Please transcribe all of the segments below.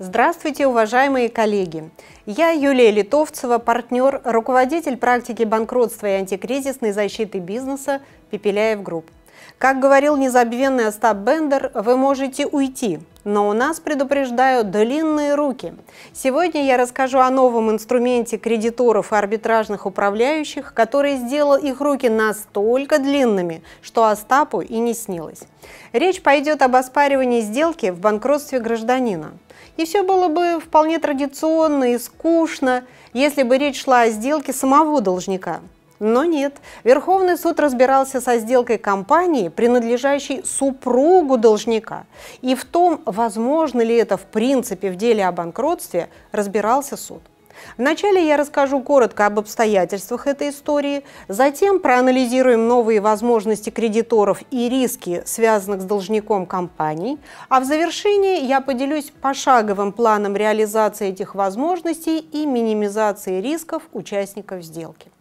Здравствуйте, уважаемые коллеги! Я Юлия Литовцева, партнер, руководитель практики банкротства и антикризисной защиты бизнеса «Пепеляев Групп». Как говорил незабвенный Остап Бендер, вы можете уйти, но у нас, предупреждают длинные руки. Сегодня я расскажу о новом инструменте кредиторов и арбитражных управляющих, который сделал их руки настолько длинными, что Остапу и не снилось. Речь пойдет об оспаривании сделки в банкротстве гражданина. И все было бы вполне традиционно и скучно, если бы речь шла о сделке самого должника – но нет. Верховный суд разбирался со сделкой компании, принадлежащей супругу должника. И в том, возможно ли это в принципе в деле о банкротстве, разбирался суд. Вначале я расскажу коротко об обстоятельствах этой истории, затем проанализируем новые возможности кредиторов и риски, связанных с должником компаний, а в завершении я поделюсь пошаговым планом реализации этих возможностей и минимизации рисков участников сделки.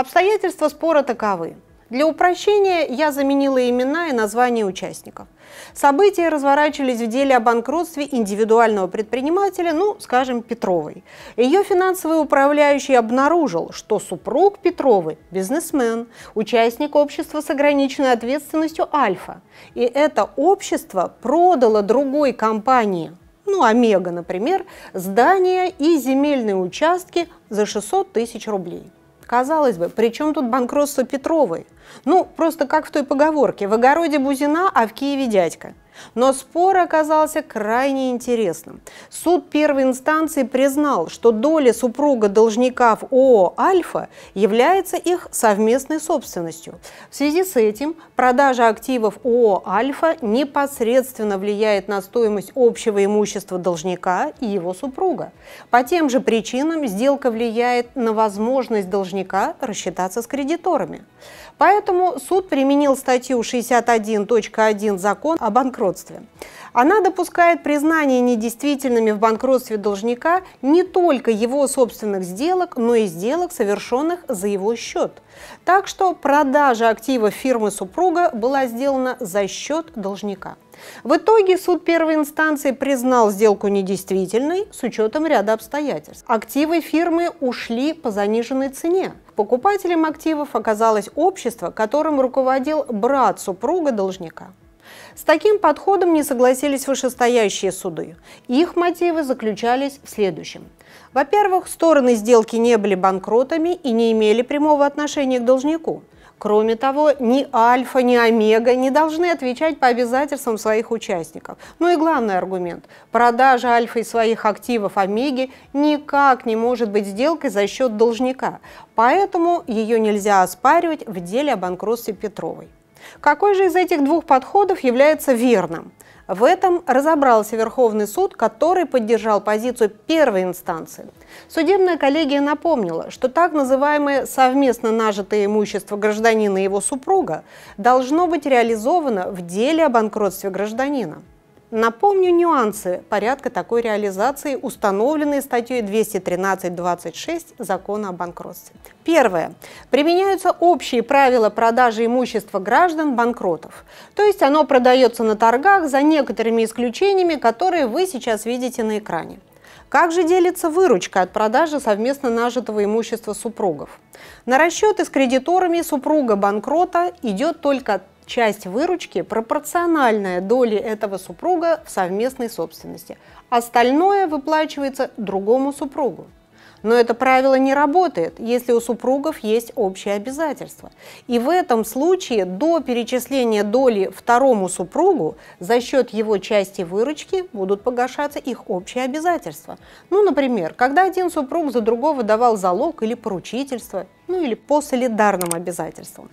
Обстоятельства спора таковы. Для упрощения я заменила имена и названия участников. События разворачивались в деле о банкротстве индивидуального предпринимателя, ну, скажем, Петровой. Ее финансовый управляющий обнаружил, что супруг Петровы – бизнесмен, участник общества с ограниченной ответственностью «Альфа». И это общество продало другой компании ну, Омега, например, здания и земельные участки за 600 тысяч рублей. Казалось бы, при чем тут банкротство Петровой? Ну, просто как в той поговорке, в огороде бузина, а в Киеве дядька – но спор оказался крайне интересным. Суд первой инстанции признал, что доля супруга должника в ООО «Альфа» является их совместной собственностью. В связи с этим продажа активов ООО «Альфа» непосредственно влияет на стоимость общего имущества должника и его супруга. По тем же причинам сделка влияет на возможность должника рассчитаться с кредиторами. Поэтому суд применил статью 61.1 закон о банкротстве банкротстве. Она допускает признание недействительными в банкротстве должника не только его собственных сделок, но и сделок, совершенных за его счет. Так что продажа активов фирмы супруга была сделана за счет должника. В итоге суд первой инстанции признал сделку недействительной с учетом ряда обстоятельств. Активы фирмы ушли по заниженной цене. Покупателем активов оказалось общество, которым руководил брат супруга должника. С таким подходом не согласились вышестоящие суды. Их мотивы заключались в следующем. Во-первых, стороны сделки не были банкротами и не имели прямого отношения к должнику. Кроме того, ни альфа, ни омега не должны отвечать по обязательствам своих участников. Ну и главный аргумент – продажа альфа и своих активов омеги никак не может быть сделкой за счет должника, поэтому ее нельзя оспаривать в деле о банкротстве Петровой. Какой же из этих двух подходов является верным? В этом разобрался Верховный суд, который поддержал позицию первой инстанции. Судебная коллегия напомнила, что так называемое совместно нажитое имущество гражданина и его супруга должно быть реализовано в деле о банкротстве гражданина. Напомню нюансы порядка такой реализации, установленные статьей 213.26 Закона о банкротстве. Первое. Применяются общие правила продажи имущества граждан банкротов. То есть оно продается на торгах за некоторыми исключениями, которые вы сейчас видите на экране. Как же делится выручка от продажи совместно нажитого имущества супругов? На расчеты с кредиторами супруга банкрота идет только часть выручки пропорциональная доли этого супруга в совместной собственности. Остальное выплачивается другому супругу. Но это правило не работает, если у супругов есть общие обязательства. И в этом случае до перечисления доли второму супругу за счет его части выручки будут погашаться их общие обязательства. Ну, например, когда один супруг за другого давал залог или поручительство – ну или по солидарным обязательствам.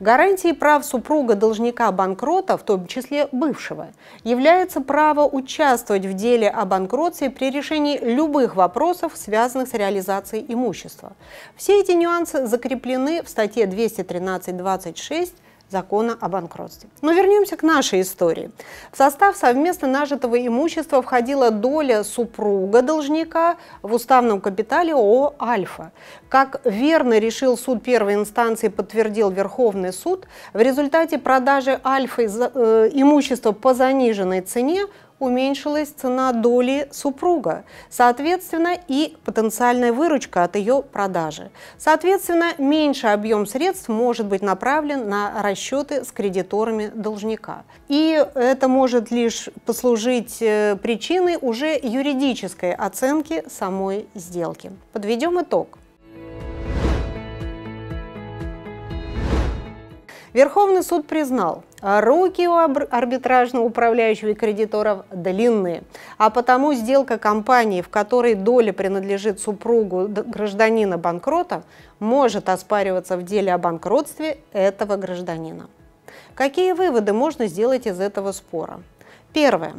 Гарантией прав супруга должника банкрота, в том числе бывшего, является право участвовать в деле о банкротстве при решении любых вопросов, связанных с реализацией имущества. Все эти нюансы закреплены в статье 213.26 закона о банкротстве. Но вернемся к нашей истории. В состав совместно нажитого имущества входила доля супруга должника в уставном капитале ООО «Альфа». Как верно решил суд первой инстанции, подтвердил Верховный суд, в результате продажи «Альфы» э, имущества по заниженной цене уменьшилась цена доли супруга, соответственно, и потенциальная выручка от ее продажи. Соответственно, меньше объем средств может быть направлен на расчеты с кредиторами должника. И это может лишь послужить э, причиной уже юридической оценки самой сделки. Подведем итог. Верховный суд признал, а руки у арбитражного управляющего и кредиторов длинные, а потому сделка компании, в которой доля принадлежит супругу гражданина банкрота, может оспариваться в деле о банкротстве этого гражданина. Какие выводы можно сделать из этого спора? Первое.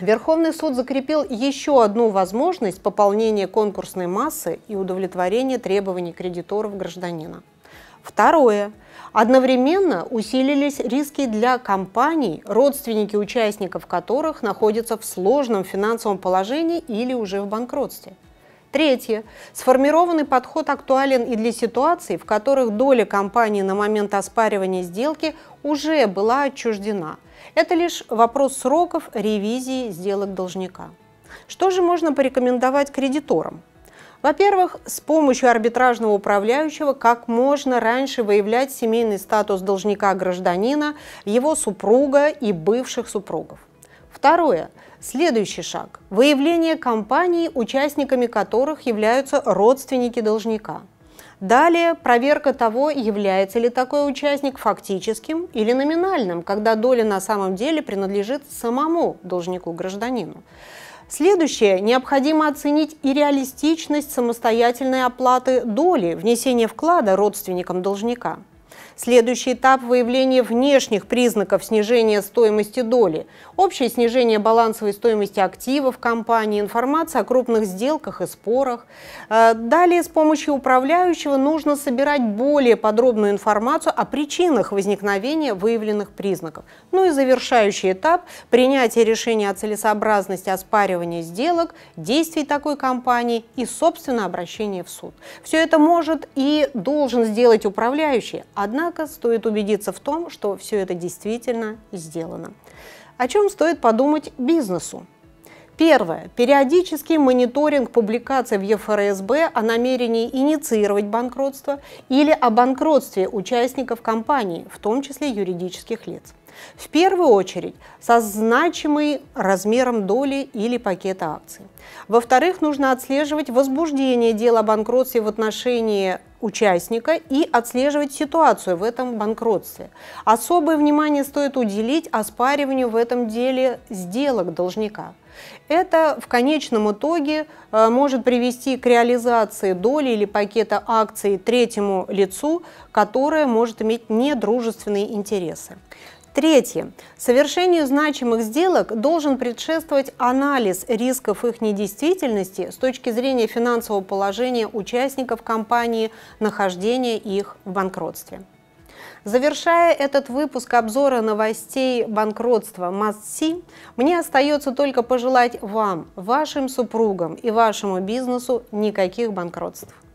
Верховный суд закрепил еще одну возможность пополнения конкурсной массы и удовлетворения требований кредиторов гражданина. Второе. Одновременно усилились риски для компаний, родственники участников которых находятся в сложном финансовом положении или уже в банкротстве. Третье. Сформированный подход актуален и для ситуаций, в которых доля компании на момент оспаривания сделки уже была отчуждена. Это лишь вопрос сроков ревизии сделок должника. Что же можно порекомендовать кредиторам? Во-первых, с помощью арбитражного управляющего как можно раньше выявлять семейный статус должника-гражданина, его супруга и бывших супругов. Второе. Следующий шаг – выявление компаний, участниками которых являются родственники должника. Далее проверка того, является ли такой участник фактическим или номинальным, когда доля на самом деле принадлежит самому должнику-гражданину. Следующее, необходимо оценить и реалистичность самостоятельной оплаты доли, внесения вклада родственникам должника. Следующий этап – выявление внешних признаков снижения стоимости доли. Общее снижение балансовой стоимости активов компании, информация о крупных сделках и спорах. Э, далее с помощью управляющего нужно собирать более подробную информацию о причинах возникновения выявленных признаков. Ну и завершающий этап – принятие решения о целесообразности оспаривания сделок, действий такой компании и, собственно, обращение в суд. Все это может и должен сделать управляющий, однако Однако стоит убедиться в том, что все это действительно сделано. О чем стоит подумать бизнесу? Первое. Периодический мониторинг публикаций в ЕФРСБ о намерении инициировать банкротство или о банкротстве участников компании, в том числе юридических лиц. В первую очередь, со значимой размером доли или пакета акций. Во-вторых, нужно отслеживать возбуждение дела о банкротстве в отношении участника и отслеживать ситуацию в этом банкротстве. Особое внимание стоит уделить оспариванию в этом деле сделок должника. Это в конечном итоге э, может привести к реализации доли или пакета акций третьему лицу, которое может иметь недружественные интересы. Третье. Совершению значимых сделок должен предшествовать анализ рисков их недействительности с точки зрения финансового положения участников компании, нахождения их в банкротстве. Завершая этот выпуск обзора новостей банкротства must мне остается только пожелать вам, вашим супругам и вашему бизнесу никаких банкротств.